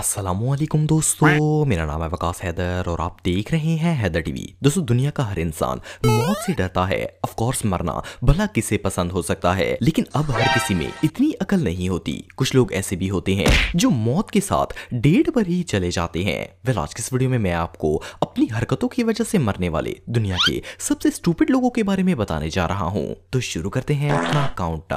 असलम दोस्तों मेरा नाम है वकास हैदर और आप देख रहे हैं हैदर टीवी दोस्तों दुनिया का हर इंसान मौत से डरता है ऑफ कोर्स मरना भला किसे पसंद हो सकता है लेकिन अब हर किसी में इतनी अकल नहीं होती कुछ लोग ऐसे भी होते हैं जो मौत के साथ डेट पर ही चले जाते हैं वे आज किस वीडियो में मैं आपको अपनी हरकतों की वजह से मरने वाले दुनिया के सबसे स्टूपिट लोगों के बारे में बताने जा रहा हूँ तो शुरू करते हैं अपना काउंट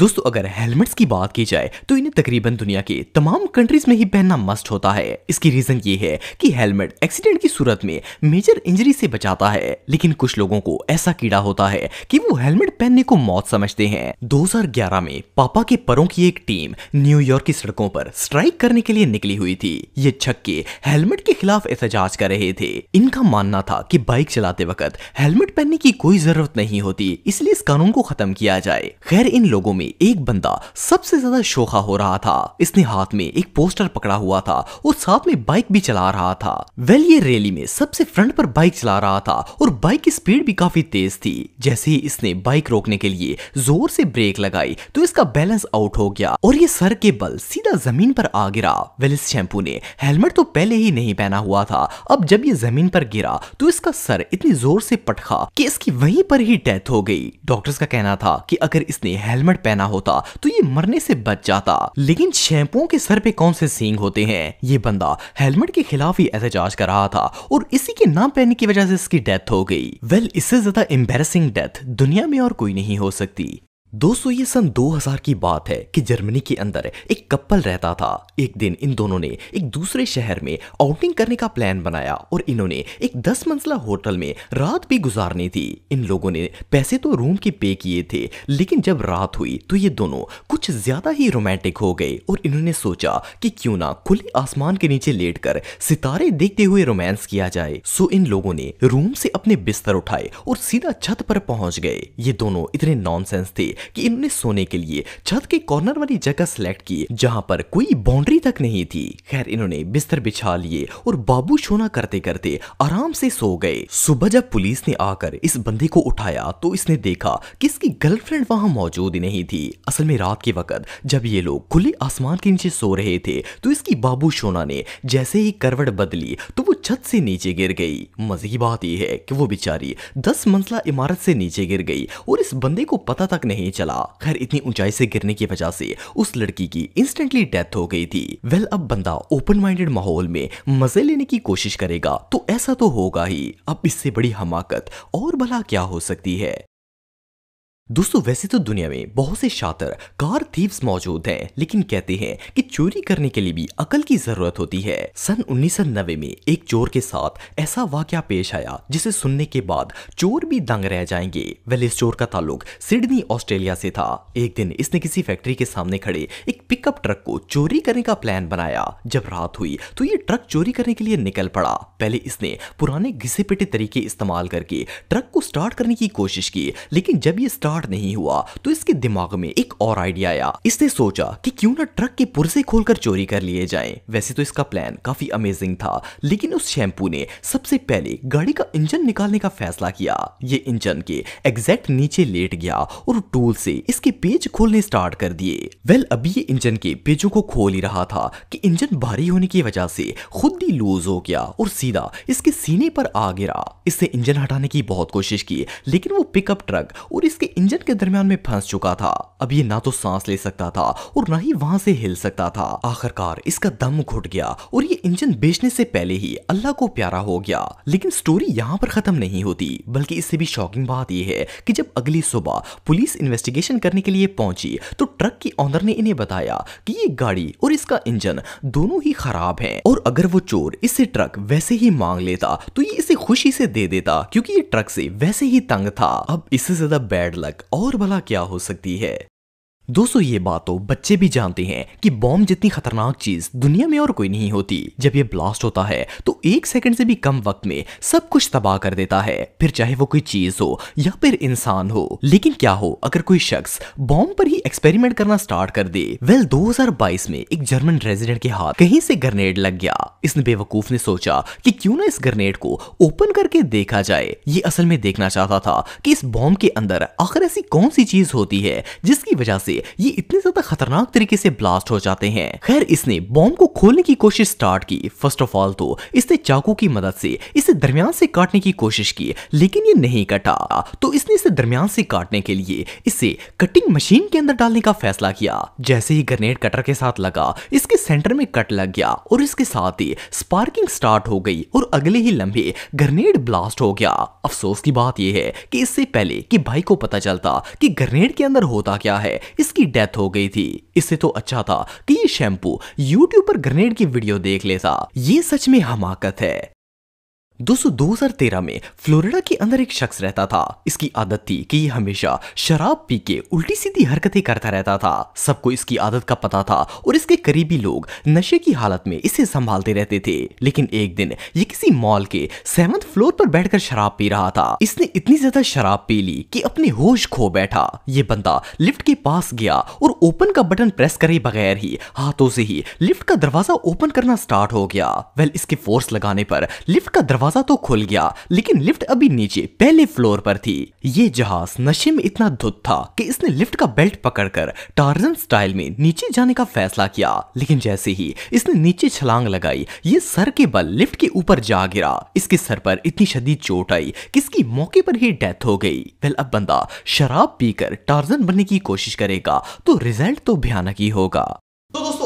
दोस्तों अगर हेलमेट्स की बात की जाए तो इन्हें तकरीबन दुनिया के तमाम कंट्रीज में ही पहनना मस्ट होता है इसकी रीजन ये है कि हेलमेट एक्सीडेंट की सूरत में मेजर इंजरी से बचाता है लेकिन कुछ लोगों को ऐसा कीड़ा होता है कि वो हेलमेट पहनने को मौत समझते हैं 2011 में पापा के परों की एक टीम न्यूयॉर्क की सड़कों पर स्ट्राइक करने के लिए निकली हुई थी ये छक्के हेलमेट के खिलाफ एहतजाज कर रहे थे इनका मानना था की बाइक चलाते वक्त हेलमेट पहनने की कोई जरूरत नहीं होती इसलिए इस कानून को खत्म किया जाए खैर इन लोगों में में एक बंदा सबसे ज्यादा शोखा हो रहा था इसने हाथ में एक पोस्टर पकड़ा हुआ था और साथ में बाइक भी चला रहा था वेल ये रैली में सबसे फ्रंट पर बाइक चला रहा था और बाइक की स्पीड भी काफी तेज थी जैसे ही इसने बाइक रोकने के लिए जोर से ब्रेक लगाई तो इसका बैलेंस आउट हो गया और ये सर के बल सीधा जमीन पर आ गिरा वेल इस शैम्पू ने हेलमेट तो पहले ही नहीं पहना हुआ था अब जब ये जमीन पर गिरा तो इसका सर इतनी जोर से पटखा कि इसकी वहीं पर ही डेथ हो गई डॉक्टर्स का कहना था कि अगर इसने हेलमेट पहना होता तो ये मरने से बच जाता लेकिन शैंपुओं के सर पे कौन से सींग होते हैं ये बंदा हेलमेट के खिलाफ ही एहतजाज कर रहा था और इसी के नाम पहनने की वजह से इसकी डेथ हो गई वेल well, इससे ज्यादा एम्बेसिंग डेथ दुनिया में और कोई नहीं हो सकती दोस्तों ये सन 2000 की बात है कि जर्मनी के अंदर एक कपल रहता था एक दिन इन दोनों ने एक दूसरे शहर में आउटिंग करने का प्लान बनाया और इन्होंने एक 10 मंजिला होटल में रात भी गुजारनी थी इन लोगों ने पैसे तो रूम के पे किए थे लेकिन जब रात हुई तो ये दोनों कुछ ज्यादा ही रोमांटिक हो गए और इन्होंने सोचा कि क्यों ना खुले आसमान के नीचे लेट कर सितारे देखते हुए रोमांस किया जाए सो इन लोगों ने रूम से अपने बिस्तर उठाए और सीधा छत पर पहुंच गए ये दोनों इतने नॉन थे कि इन्होंने सोने के लिए छत के कॉर्नर वाली जगह सिलेक्ट की जहां पर कोई बाउंड्री तक नहीं थी खैर इन्होंने बिस्तर बिछा लिए और बाबू सोना करते करते आराम से सो गए सुबह जब पुलिस ने आकर इस बंदे को उठाया तो इसने देखा कि इसकी गर्लफ्रेंड वहां मौजूद नहीं थी असल में रात के वक्त जब ये लोग खुले आसमान के नीचे सो रहे थे तो इसकी बाबू सोना ने जैसे ही करवट बदली तो वो छत से नीचे गिर गई मजे की बात यह है कि वो बेचारी दस मंजिला इमारत से नीचे गिर गई और इस बंदे को पता तक नहीं नहीं चला खैर इतनी ऊंचाई से गिरने की वजह से उस लड़की की इंस्टेंटली डेथ हो गई थी वेल अब बंदा ओपन माइंडेड माहौल में मजे लेने की कोशिश करेगा तो ऐसा तो होगा ही अब इससे बड़ी हमाकत और भला क्या हो सकती है दोस्तों वैसे तो दुनिया में बहुत से शातर कार थीव्स मौजूद हैं लेकिन कहते हैं कि चोरी करने के लिए भी अकल की जरूरत होती है सन उन्नीस में एक चोर के साथ ऐसा वाक्य पेश आया जिसे सुनने के बाद चोर भी दंग रह जाएंगे वेल इस चोर का ताल्लुक सिडनी ऑस्ट्रेलिया से था एक दिन इसने किसी फैक्ट्री के सामने खड़े एक पिकअप ट्रक को चोरी करने का प्लान बनाया जब रात हुई तो ये ट्रक चोरी करने के लिए निकल पड़ा पहले इसने पुराने घिसे पिटे तरीके इस्तेमाल करके ट्रक को स्टार्ट करने की कोशिश की लेकिन जब ये स्टार्ट स्टार्ट नहीं हुआ तो इसके दिमाग में एक और आइडिया आया इसने सोचा कि क्यों ना ट्रक के पुर्जे खोलकर चोरी कर लिए जाए वैसे तो इसका प्लान काफी अमेजिंग था लेकिन उस शैम्पू ने सबसे पहले गाड़ी का इंजन निकालने का फैसला किया ये इंजन के एग्जैक्ट नीचे लेट गया और टूल से इसके पेज खोलने स्टार्ट कर दिए वेल अभी ये इंजन के पेजों को खोल ही रहा था कि इंजन भारी होने की वजह से खुद ही लूज हो गया और सीधा इसके सीने पर आ गिरा इससे इंजन हटाने की बहुत कोशिश की लेकिन वो पिकअप ट्रक और इसके इंजन इंजन के दरमियान में फंस चुका था अब ये ना तो सांस ले सकता था और ना ही वहां से हिल सकता था आखिरकार इसका दम घुट गया और ये इंजन बेचने से पहले ही अल्लाह को प्यारा हो गया लेकिन स्टोरी यहाँ पर खत्म नहीं होती बल्कि इससे भी शॉकिंग बात यह है कि जब अगली सुबह पुलिस इन्वेस्टिगेशन करने के लिए पहुंची तो ट्रक की ऑनर ने इन्हें बताया कि ये गाड़ी और इसका इंजन दोनों ही खराब है और अगर वो चोर इससे ट्रक वैसे ही मांग लेता तो ये इसे खुशी से दे देता क्योंकि ये ट्रक से वैसे ही तंग था अब इससे ज्यादा बैड लग और भला क्या हो सकती है दोस्तों ये बात तो बच्चे भी जानते हैं कि बॉम्ब जितनी खतरनाक चीज दुनिया में और कोई नहीं होती जब ये ब्लास्ट होता है तो एक सेकंड से भी कम वक्त में सब कुछ तबाह कर देता है फिर चाहे वो कोई चीज हो या फिर इंसान हो लेकिन क्या हो अगर कोई शख्स बॉम्ब पर ही एक्सपेरिमेंट करना स्टार्ट कर दे वेल दो में एक जर्मन रेजिडेंट के हाथ कहीं से ग्रनेड लग गया इस बेवकूफ ने सोचा की क्यूँ ना इस ग्रनेड को ओपन करके देखा जाए ये असल में देखना चाहता था की इस बॉम्ब के अंदर आखिर ऐसी कौन सी चीज होती है जिसकी वजह से ये इतने ज्यादा खतरनाक तरीके से ब्लास्ट हो जाते हैं खैर इसने बॉम्ब को खोलने की कोशिश स्टार्ट की फर्स्ट ऑफ ऑल तो इसने चाकू की मदद से इसे दरमियान से काटने की कोशिश की लेकिन ये नहीं कटा तो इसने इसे दरमियान से काटने के लिए इसे कटिंग मशीन के अंदर डालने का फैसला किया जैसे ही ग्रेनेड कटर के साथ लगा इसके सेंटर में कट लग गया और इसके साथ ही स्पार्किंग स्टार्ट हो गई और अगले ही लंबे ग्रेनेड ब्लास्ट हो गया अफसोस की बात यह है कि इससे पहले कि भाई को पता चलता कि ग्रेनेड के अंदर होता क्या है इसकी डेथ हो गई थी इससे तो अच्छा था कि ये शैम्पू यूट्यूब पर ग्रेनेड की वीडियो देख लेता ये सच में हमाकत है दोस्तों 2013 में फ्लोरिडा के अंदर एक शख्स रहता था इसकी आदत थी कि ये हमेशा शराब पी के उल्टी सीधी हरकतें करता रहता था सबको इसकी आदत का पता था और इसके करीबी लोग नशे की हालत में इसे संभालते रहते थे लेकिन एक दिन ये किसी मॉल के सेवंथ फ्लोर पर बैठकर शराब पी रहा था इसने इतनी ज्यादा शराब पी ली की अपने होश खो बैठा ये बंदा लिफ्ट के पास गया और ओपन का बटन प्रेस करे बगैर ही हाथों से ही लिफ्ट का दरवाजा ओपन करना स्टार्ट हो गया वेल इसके फोर्स लगाने पर लिफ्ट का दरवाजा दरवाजा तो खुल गया लेकिन लिफ्ट अभी नीचे पहले फ्लोर पर थी ये जहाज नशे में इतना धुत था कि इसने लिफ्ट का बेल्ट पकड़कर टार्जन स्टाइल में नीचे जाने का फैसला किया लेकिन जैसे ही इसने नीचे छलांग लगाई ये सर के बल लिफ्ट के ऊपर जा गिरा इसके सर पर इतनी शदीद चोट आई कि इसकी मौके पर ही डेथ हो गई वेल अब बंदा शराब पीकर टार्जन बनने की कोशिश करेगा तो रिजल्ट तो भयानक ही होगा